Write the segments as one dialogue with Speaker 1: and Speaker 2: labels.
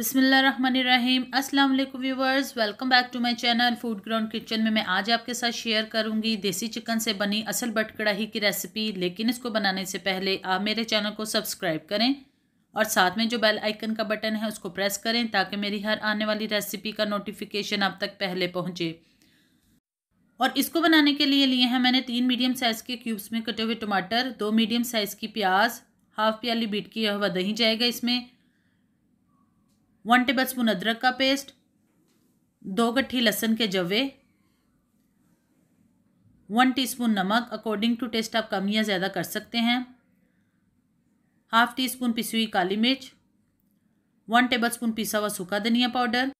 Speaker 1: बिसमीम अस्सलाम वालेकुम viewers welcome back to my channel food ground kitchen में मैं आज आपके साथ शेयर करूंगी देसी चिकन से बनी असल बट कढ़ाई की रेसिपी लेकिन इसको बनाने से पहले आप मेरे चैनल को सब्सक्राइब करें और साथ में जो बेल आइकन का बटन है उसको प्रेस करें ताकि मेरी हर आने वाली रेसिपी का नोटिफिकेशन आप तक पहले पहुँचे और इसको बनाने के लिए लिए हैं मैंने तीन मीडियम साइज़ के क्यूब्स में कटे हुए टमाटर दो मीडियम साइज़ की प्याज हाफ प्याली बीट की हुआ दही जाएगा इसमें वन टेबल स्पून अदरक का पेस्ट दो गट्ठी लहसन के जवे वन टीस्पून नमक अकॉर्डिंग टू टेस्ट आप कम या ज़्यादा कर सकते हैं हाफ टी स्पून पिसी हुई काली मिर्च वन टेबल स्पून पिसा हुआ सूखा धनिया पाउडर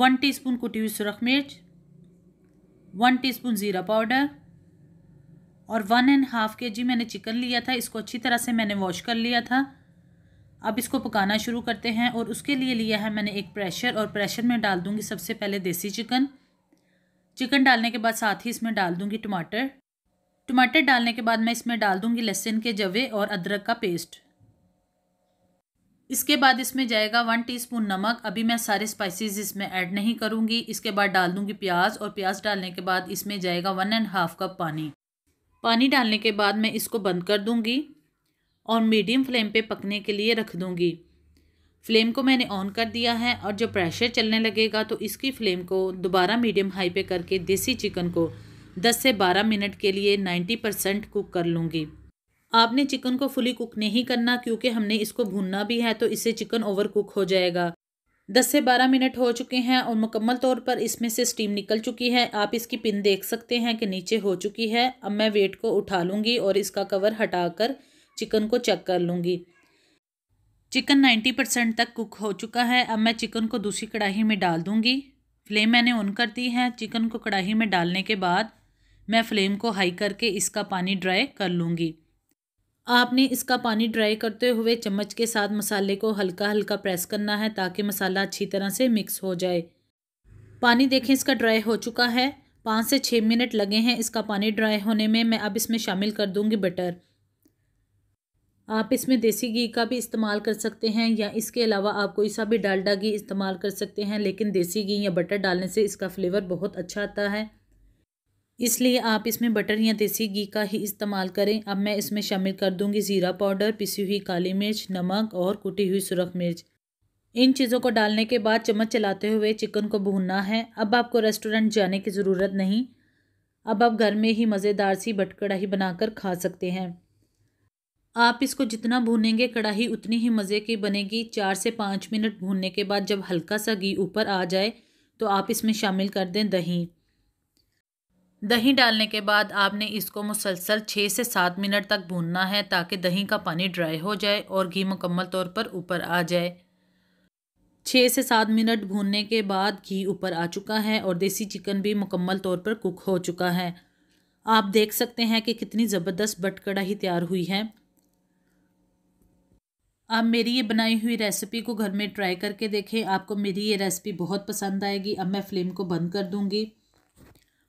Speaker 1: वन टीस्पून कुटी हुई सुरख मिर्च वन टीस्पून ज़ीरा पाउडर और one and half K G मैंने चिकन लिया था इसको अच्छी तरह से मैंने वॉश कर लिया था अब इसको पकाना शुरू करते हैं और उसके लिए लिया है मैंने एक प्रेशर और प्रेशर में डाल दूंगी सबसे पहले देसी चिकन चिकन डालने के बाद साथ ही इसमें डाल दूंगी टमाटर टमाटर डालने के बाद मैं इसमें डाल दूंगी लहसुन के जवे और अदरक का पेस्ट इसके बाद इसमें जाएगा वन टी नमक अभी मैं सारे स्पाइसिस इसमें ऐड नहीं करूँगी इसके बाद डाल दूँगी प्याज और प्याज डालने के बाद इसमें जाएगा वन एंड हाफ कप पानी पानी डालने के बाद मैं इसको बंद कर दूँगी और मीडियम फ्लेम पे पकने के लिए रख दूँगी फ्लेम को मैंने ऑन कर दिया है और जब प्रेशर चलने लगेगा तो इसकी फ्लेम को दोबारा मीडियम हाई पे करके देसी चिकन को 10 से 12 मिनट के लिए 90 परसेंट कुक कर लूँगी आपने चिकन को फुली कुक नहीं करना क्योंकि हमने इसको भूनना भी है तो इससे चिकन ओवर कुक हो जाएगा 10 से 12 मिनट हो चुके हैं और मुकम्मल तौर पर इसमें से स्टीम निकल चुकी है आप इसकी पिन देख सकते हैं कि नीचे हो चुकी है अब मैं वेट को उठा लूँगी और इसका कवर हटा चिकन को चेक कर लूँगी चिकन नाइन्टी परसेंट तक कुक हो चुका है अब मैं चिकन को दूसरी कढ़ाई में डाल दूँगी फ्लेम मैंने ऑन कर दी है चिकन को कढ़ाई में डालने के बाद मैं फ्लेम को हाई करके इसका पानी ड्राई कर लूँगी आपने इसका पानी ड्राई करते हुए चम्मच के साथ मसाले को हल्का हल्का प्रेस करना है ताकि मसाला अच्छी तरह से मिक्स हो जाए पानी देखें इसका ड्राई हो चुका है पाँच से छः मिनट लगे हैं इसका पानी ड्राई होने में मैं अब इसमें शामिल कर दूंगी बटर आप इसमें देसी घी का भी इस्तेमाल कर सकते हैं या इसके अलावा आप कोई सा भी डालडा घी इस्तेमाल कर सकते हैं लेकिन देसी घी या बटर डालने से इसका फ्लेवर बहुत अच्छा आता है इसलिए आप इसमें बटर या देसी घी का ही इस्तेमाल करें अब मैं इसमें शामिल कर दूंगी ज़ीरा पाउडर पिसी हुई काली मिर्च नमक और कुटी हुई सुरख मिर्च इन चीज़ों को डालने के बाद चम्मच चलाते हुए चिकन को भूनना है अब आपको रेस्टोरेंट जाने की ज़रूरत नहीं अब आप घर में ही मज़ेदार सी ही बनाकर खा सकते हैं आप इसको जितना भूनेंगे कढ़ाई उतनी ही मज़े की बनेगी चार से पाँच मिनट भूनने के बाद जब हल्का सा घी ऊपर आ जाए तो आप इसमें शामिल कर दें दही दही डालने के बाद आपने इसको मुसलसल छः से सात मिनट तक भूनना है ताकि दही का पानी ड्राई हो जाए और घी मुकम्मल तौर पर ऊपर आ जाए छः से सात मिनट भूनने के बाद घी ऊपर आ चुका है और देसी चिकन भी मुकम्मल तौर पर कुक हो चुका है आप देख सकते हैं कि कितनी ज़बरदस्त बट कढ़ाई तैयार हुई है आप मेरी ये बनाई हुई रेसिपी को घर में ट्राई करके देखें आपको मेरी ये रेसिपी बहुत पसंद आएगी अब मैं फ्लेम को बंद कर दूँगी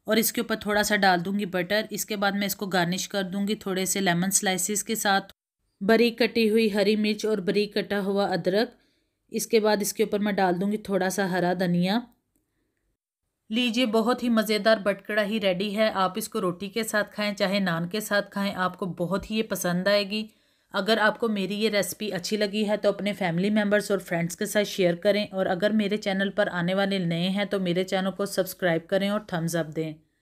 Speaker 1: और इसके ऊपर थोड़ा सा डाल दूँगी बटर इसके बाद मैं इसको गार्निश कर दूँगी थोड़े से लेमन स्लाइसिस के साथ बरीक कटी हुई हरी मिर्च और बरीक कटा हुआ अदरक इसके बाद इसके ऊपर मैं डाल दूँगी थोड़ा सा हरा धनिया लीजिए बहुत ही मज़ेदार बटकड़ा ही रेडी है आप इसको रोटी के साथ खाएं चाहे नान के साथ खाएं आपको बहुत ही ये पसंद आएगी अगर आपको मेरी ये रेसिपी अच्छी लगी है तो अपने फैमिली मेम्बर्स और फ्रेंड्स के साथ शेयर करें और अगर मेरे चैनल पर आने वाले नए हैं तो मेरे चैनल को सब्सक्राइब करें और थम्स अप दें